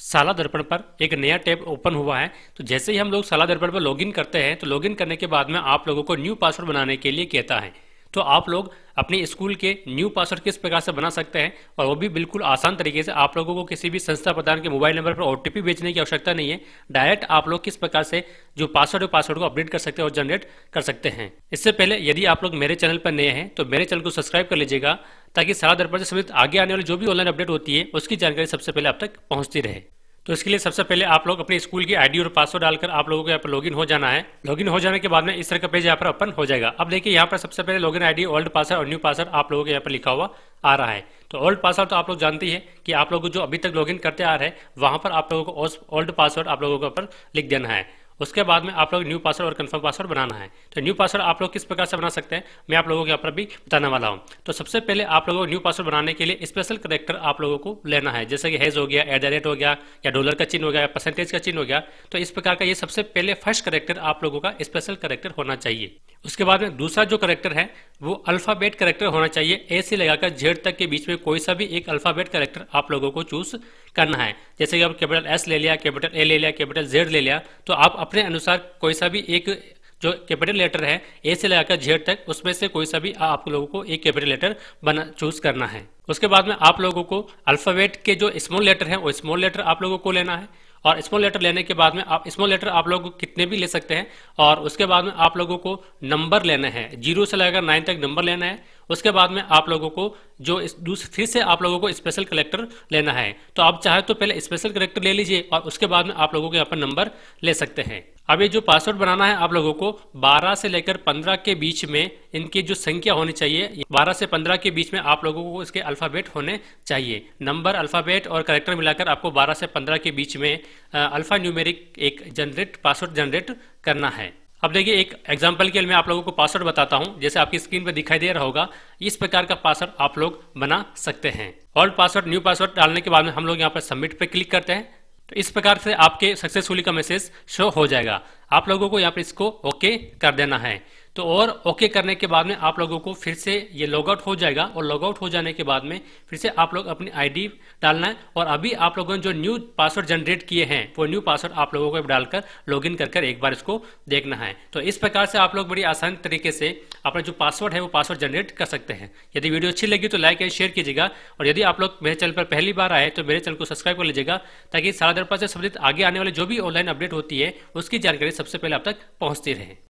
साला दर्पण पर एक नया टैब ओपन हुआ है तो जैसे ही हम लोग साला दर्पण पर लॉगिन करते हैं तो लॉगिन करने के बाद में आप लोगों को न्यू पासवर्ड बनाने के लिए कहता है तो आप लोग अपने स्कूल के न्यू पासवर्ड किस प्रकार से बना सकते हैं और वो भी बिल्कुल आसान तरीके से आप लोगों को किसी भी संस्था प्रधान के मोबाइल नंबर पर ओटीपी भेजने की आवश्यकता नहीं है डायरेक्ट आप लोग किस प्रकार से जो पासवर्ड है पासवर्ड को अपडेट कर सकते हैं और जनरेट कर सकते हैं इससे पहले यदि आप लोग मेरे चैनल पर नए हैं तो मेरे चैनल को सब्सक्राइब कर लीजिएगा ताकि सारा दर्पण से समेत आगे आने वाली जो भी ऑनलाइन अपडेट होती है उसकी जानकारी सबसे पहले आप तक पहुंचती रहे तो इसके लिए सबसे पहले आप लोग अपने स्कूल की आईडी और पासवर्ड डालकर आप लोगों को यहाँ पर लॉगिन हो जाना है लॉगिन हो जाने के बाद में इस तरह का पेज यहाँ पर ओपन हो जाएगा अब देखिए यहाँ पर सबसे पहले लॉगिन आईडी ओल्ड पासवर्ड और न्यू पासवर्ड आप लोगों के यहाँ पर लिखा हुआ आ रहा है तो ओल्ड पासवर्ड तो आप लोग जानते हैं कि आप लोग जो अभी तक लॉग करते आ रहे हैं वहाँ पर आप लोगों को ओल्ड पासवर्ड आप लोगों के ऊपर लिख देना है उसके बाद में आप लोग न्यू पासवर्ड और कन्फर्म पासवर्ड बनाना है तो न्यू पासवर्ड आप लोग किस प्रकार से बना सकते हैं मैं आप लोगों के यहाँ पर भी बताने वाला हूँ तो सबसे पहले आप लोगों को न्यू पासवर्ड बनाने के लिए स्पेशल करेक्टर आप लोगों को लेना है जैसे कि हैज हो गया एट द रेट हो गया या डॉलर का चिन्ह हो गया या परसेंटेज का चिन्ह हो गया तो इस प्रकार का ये सबसे पहले फर्स्ट करेक्टर आप लोगों का स्पेशल करेक्टर होना चाहिए उसके बाद में दूसरा जो करेक्टर है वो अल्फ़ाबेट करेक्टर होना चाहिए ए से लगाकर जेड तक के बीच में कोई सा भी एक अल्फ़ाबेट करेक्टर आप लोगों को चूज करना है जैसे कि आप कैपिटल एस ले लिया कैपिटल ए ले लिया कैपिटल जेड ले लिया तो आप अपने अनुसार कोई सा भी एक जो कैपिटल लेटर है ए से लगाकर जेड तक उसमें से कोई सा भी आप लोगों को एक कैपिटल लेटर बना चूज करना है उसके बाद में आप लोगों को अल्फ़ाबेट के जो स्मॉल लेटर है वो स्मॉल लेटर आप लोगों को लेना है और स्मॉल लेटर लेने के बाद में आप स्मॉल लेटर आप लोग कितने भी ले सकते हैं और उसके बाद में आप लोगों को नंबर लेना है जीरो से लेकर नाइन तक नंबर लेना है उसके बाद में आप लोगों को जो दूसरे फिर से आप लोगों को स्पेशल कलेक्टर लेना है तो आप चाहे तो पहले स्पेशल कलेक्टर ले लीजिए और उसके बाद में आप लोगों को यहाँ पर नंबर ले सकते हैं अब ये जो पासवर्ड बनाना है आप लोगों को 12 से लेकर 15 के बीच में इनकी जो संख्या होनी चाहिए 12 से 15 के बीच में आप लोगों को इसके अल्फाबेट होने चाहिए नंबर अल्फाबेट और करेक्टर मिलाकर आपको 12 से 15 के बीच में अल्फा न्यूमेरिक एक जनरेट पासवर्ड जनरेट करना है अब देखिए एक एग्जांपल के लिए मैं आप लोगों को पासवर्ड बताता हूं जैसे आपकी स्क्रीन पर दिखाई दे रहा होगा इस प्रकार का पासवर्ड आप लोग बना सकते हैं ओल्ड पासवर्ड न्यू पासवर्ड डालने के बाद में हम लोग यहाँ पर सबमिट पर क्लिक करते हैं तो इस प्रकार से आपके सक्सेसफुली का मैसेज शो हो जाएगा आप लोगों को यहाँ पर इसको ओके कर देना है तो और ओके करने के बाद में आप लोगों को फिर से ये लॉग आउट हो जाएगा और लॉग आउट हो जाने के बाद में फिर से आप लोग अपनी आईडी डालना है और अभी आप लोगों ने जो न्यू पासवर्ड जनरेट किए हैं वो न्यू पासवर्ड आप लोगों को डालकर लॉग इन कर एक बार इसको देखना है तो इस प्रकार से आप लोग बड़ी आसान तरीके से अपना जो पासवर्ड है वो पासवर्ड जनरेट कर सकते हैं यदि वीडियो अच्छी लगी तो लाइक एंड शेयर कीजिएगा और यदि आप लोग मेरे चैनल पर पहली बार आए तो मेरे चैनल को सब्सक्राइब कर लीजिएगा ताकि सारा दरपा से संबंधित आगे आने वाले जो भी ऑनलाइन अपडेट होती है उसकी जानकारी सबसे पहले आप तक पहुंचती रहे